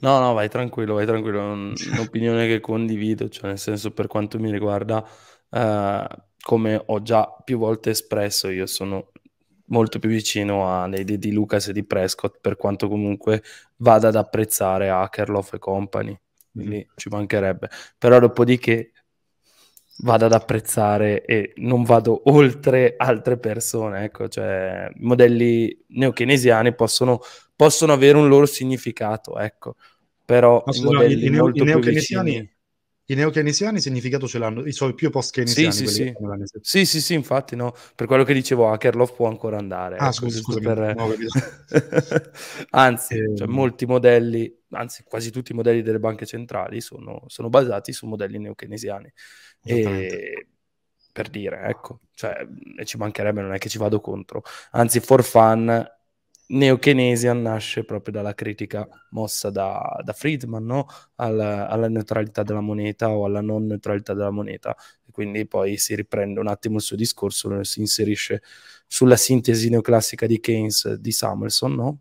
No, no, vai tranquillo, vai tranquillo, è un'opinione che condivido, cioè nel senso per quanto mi riguarda, eh, come ho già più volte espresso, io sono molto più vicino alle idee di Lucas e di Prescott, per quanto comunque vada ad apprezzare Akerlof e company, quindi mm. ci mancherebbe. Però dopodiché vado ad apprezzare e non vado oltre altre persone, ecco, cioè modelli neochinesiani possono possono avere un loro significato, ecco. Però no, i modelli no, molto neo, più vicini... I neokeynesiani significato ce l'hanno, i suoi più post-keynesiani. Sì, sì, sì. sì, sì, infatti, no. Per quello che dicevo, Akerlof può ancora andare. Ah, ecco, scusa, scusa. Per... No, anzi, eh, cioè, molti modelli, anzi quasi tutti i modelli delle banche centrali sono, sono basati su modelli neo neokeynesiani. E... Per dire, ecco, cioè, ci mancherebbe, non è che ci vado contro. Anzi, for fun, neokeynesian nasce proprio dalla critica mossa da, da Friedman no? Al, alla neutralità della moneta o alla non neutralità della moneta e quindi poi si riprende un attimo il suo discorso si inserisce sulla sintesi neoclassica di Keynes di Samuelson no?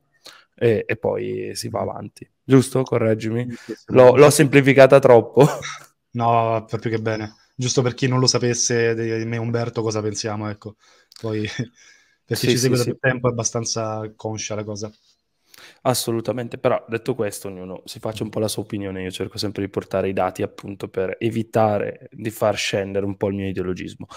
e, e poi si va avanti giusto? correggimi l'ho, l'ho semplificata troppo no, proprio che bene giusto per chi non lo sapesse di me Umberto cosa pensiamo ecco poi per chi sì, ci segue sì, da più sì. tempo è abbastanza conscia la cosa. Assolutamente, però detto questo, ognuno si faccia un po' la sua opinione. Io cerco sempre di portare i dati appunto per evitare di far scendere un po' il mio ideologismo.